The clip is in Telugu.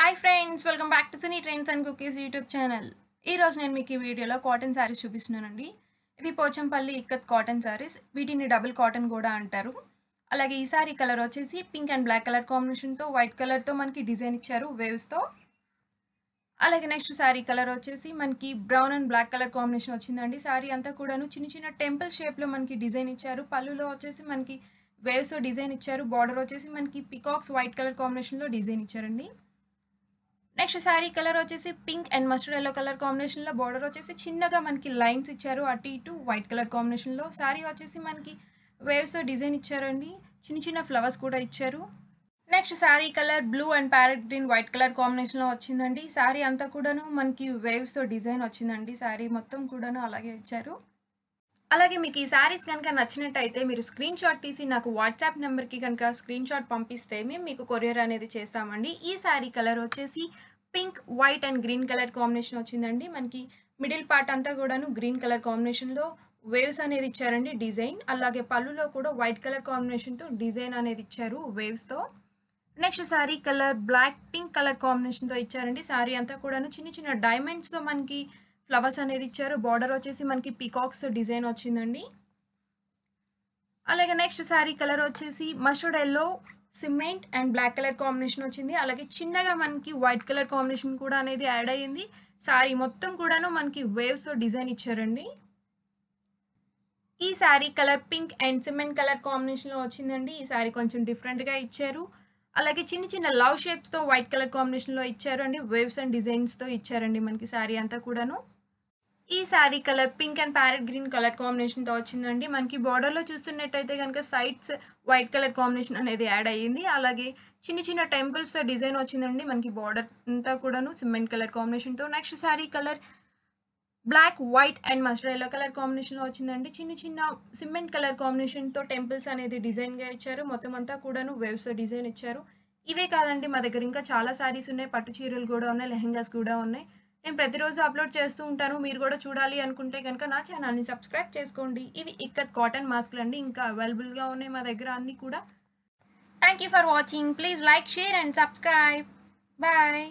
hi friends welcome back to cine trends and cookies YouTube channel ఈరోజు నేను మీకు ఈ వీడియోలో కాటన్ శారీస్ చూపిస్తున్నానండి ఇవి పోచంపల్లి ఇక్కత్ కాటన్ శారీస్ వీటిని డబుల్ కాటన్ కూడా అంటారు అలాగే ఈ సారీ కలర్ వచ్చేసి పింక్ అండ్ బ్లాక్ కలర్ కాంబినేషన్తో వైట్ కలర్తో మనకి డిజైన్ ఇచ్చారు వేవ్స్తో అలాగే నెక్స్ట్ శారీ కలర్ వచ్చేసి మనకి brown and black colour combination వచ్చిందండి శారీ అంతా కూడాను చిన్న చిన్న టెంపుల్ షేప్లో మనకి డిజైన్ ఇచ్చారు పళ్ళులో వచ్చేసి మనకి వేవ్స్ డిజైన్ ఇచ్చారు బార్డర్ వచ్చేసి మనకి పికాక్స్ వైట్ కలర్ కాంబినేషన్లో డిజైన్ ఇచ్చారండి నెక్స్ట్ శారీ కలర్ వచ్చేసి pink and mustard yellow colour కాంబినేషన్లో బార్డర్ వచ్చేసి చిన్నగా మనకి లైన్స్ ఇచ్చారు అటు ఇటు వైట్ కలర్ కాంబినేషన్లో శారీ వచ్చేసి మనకి వేవ్స్ డిజైన్ ఇచ్చారండి చిన్న చిన్న ఫ్లవర్స్ కూడా ఇచ్చారు next sari colour blue and parrot green white colour కాంబినేషన్లో వచ్చిందండి శారీ అంతా కూడాను మనకి వేవ్స్తో డిజైన్ వచ్చిందండి శారీ మొత్తం కూడాను అలాగే ఇచ్చారు అలాగే మీకు ఈ శారీస్ కనుక నచ్చినట్టయితే మీరు స్క్రీన్ షాట్ తీసి నాకు వాట్సాప్ నెంబర్కి కనుక స్క్రీన్ షాట్ పంపిస్తే మేము మీకు కొరియర్ అనేది చేస్తామండి ఈ శారీ కలర్ వచ్చేసి pink white and green colour combination వచ్చిందండి మనకి మిడిల్ పార్ట్ అంతా కూడాను గ్రీన్ కలర్ కాంబినేషన్లో వేవ్స్ అనేది ఇచ్చారండి డిజైన్ అలాగే పళ్ళులో కూడా వైట్ కలర్ కాంబినేషన్తో డిజైన్ అనేది ఇచ్చారు వేవ్స్తో next sari colour black pink colour కాంబినేషన్తో ఇచ్చారండి శారీ అంతా కూడాను చిన్న చిన్న డైమండ్స్తో మనకి ఫ్లవర్స్ అనేది ఇచ్చారు బార్డర్ వచ్చేసి మనకి పికాక్స్ డిజైన్ వచ్చిందండి అలాగే నెక్స్ట్ శారీ కలర్ వచ్చేసి mustard yellow cement and black colour combination వచ్చింది అలాగే చిన్నగా మనకి వైట్ కలర్ కాంబినేషన్ కూడా అనేది యాడ్ అయ్యింది శారీ మొత్తం కూడాను మనకి వేవ్స్ డిజైన్ ఇచ్చారండి ఈ sari colour pink and cement colour కాంబినేషన్లో వచ్చిందండి ఈ శారీ కొంచెం డిఫరెంట్గా ఇచ్చారు అలాగే చిన్న చిన్న లవ్ షేప్స్తో వైట్ కలర్ కాంబినేషన్లో ఇచ్చారు అండి వేవ్స్ అండ్ డిజైన్స్తో ఇచ్చారండి మనకి శారీ అంతా కూడాను ఈ sari colour pink and parrot green colour కాంబినేషన్తో వచ్చిందండి మనకి బార్డర్లో చూస్తున్నట్టయితే కనుక సైడ్స్ వైట్ కలర్ కాంబినేషన్ అనేది యాడ్ అయ్యింది అలాగే చిన్న చిన్న టెంపుల్స్తో డిజైన్ వచ్చిందండి మనకి బార్డర్ అంతా కూడాను సిమెంట్ కలర్ కాంబినేషన్తో next sari colour black white and mustard yellow colour కాంబినేషన్లో వచ్చిందండి చిన్న చిన్న సిమెంట్ కలర్ కాంబినేషన్తో టెంపుల్స్ అనేది డిజైన్గా ఇచ్చారు మొత్తం అంతా కూడాను వేవ్స్తో డిజైన్ ఇచ్చారు ఇవే కాదండి మా దగ్గర ఇంకా చాలా శారీస్ ఉన్నాయి పట్టు చీరలు కూడా ఉన్నాయి లెహెంగాస్ కూడా ఉన్నాయి నేను ప్రతిరోజు అప్లోడ్ చేస్తూ ఉంటాను మీరు కూడా చూడాలి అనుకుంటే కనుక నా ఛానల్ని సబ్స్క్రైబ్ చేసుకోండి ఇవి ఇక్కడ కాటన్ మాస్క్లు అండి ఇంకా అవైలబుల్గా ఉన్నాయి మా దగ్గర అన్నీ కూడా thank you for watching please like share and subscribe bye